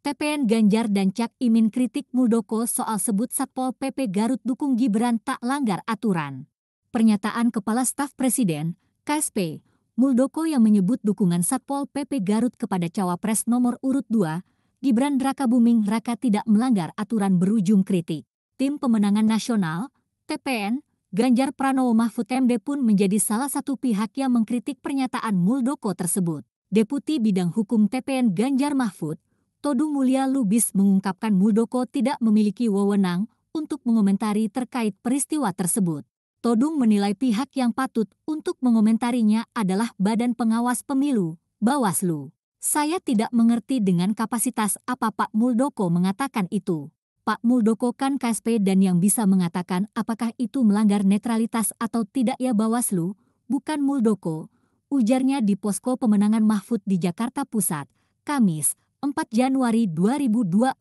TPN Ganjar dan Cak Imin kritik Muldoko soal sebut Satpol PP Garut dukung Gibran tak langgar aturan. Pernyataan Kepala Staf Presiden, KSP, Muldoko yang menyebut dukungan Satpol PP Garut kepada cawapres nomor urut 2, Gibran Raka Buming Raka tidak melanggar aturan berujung kritik. Tim Pemenangan Nasional, TPN, Ganjar Pranowo Mahfud MD pun menjadi salah satu pihak yang mengkritik pernyataan Muldoko tersebut. Deputi Bidang Hukum TPN Ganjar Mahfud, Todung Mulia Lubis mengungkapkan Muldoko tidak memiliki wewenang untuk mengomentari terkait peristiwa tersebut. Todung menilai pihak yang patut untuk mengomentarinya adalah Badan Pengawas Pemilu, Bawaslu. Saya tidak mengerti dengan kapasitas apa Pak Muldoko mengatakan itu. Pak Muldoko kan KSP dan yang bisa mengatakan apakah itu melanggar netralitas atau tidak ya Bawaslu, bukan Muldoko, ujarnya di posko pemenangan Mahfud di Jakarta Pusat, Kamis, 4 Januari 2024.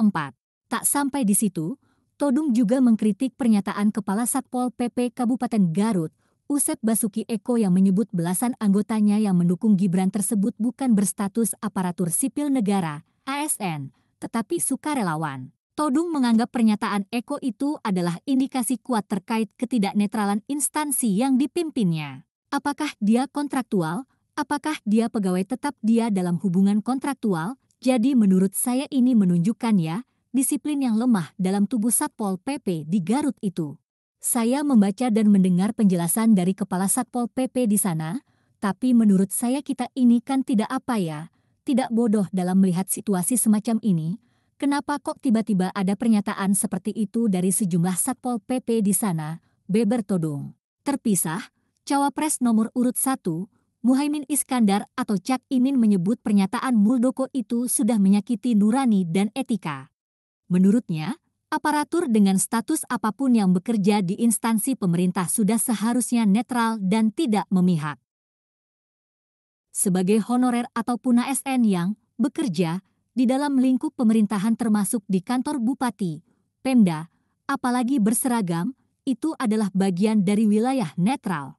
Tak sampai di situ, Todung juga mengkritik pernyataan Kepala Satpol PP Kabupaten Garut, Usep Basuki Eko yang menyebut belasan anggotanya yang mendukung Gibran tersebut bukan berstatus aparatur sipil negara, ASN, tetapi sukarelawan. Todung menganggap pernyataan Eko itu adalah indikasi kuat terkait ketidaknetralan instansi yang dipimpinnya. Apakah dia kontraktual? Apakah dia pegawai tetap dia dalam hubungan kontraktual? Jadi menurut saya ini menunjukkan ya, disiplin yang lemah dalam tubuh Satpol PP di Garut itu. Saya membaca dan mendengar penjelasan dari Kepala Satpol PP di sana, tapi menurut saya kita ini kan tidak apa ya, tidak bodoh dalam melihat situasi semacam ini. Kenapa kok tiba-tiba ada pernyataan seperti itu dari sejumlah Satpol PP di sana, Beber todung. Terpisah, Cawapres nomor urut 1, Muhaimin Iskandar atau Cak Imin menyebut pernyataan Muldoko itu sudah menyakiti nurani dan etika. Menurutnya, aparatur dengan status apapun yang bekerja di instansi pemerintah sudah seharusnya netral dan tidak memihak. Sebagai honorer ataupun ASN yang bekerja di dalam lingkup pemerintahan termasuk di kantor bupati, pemda, apalagi berseragam, itu adalah bagian dari wilayah netral.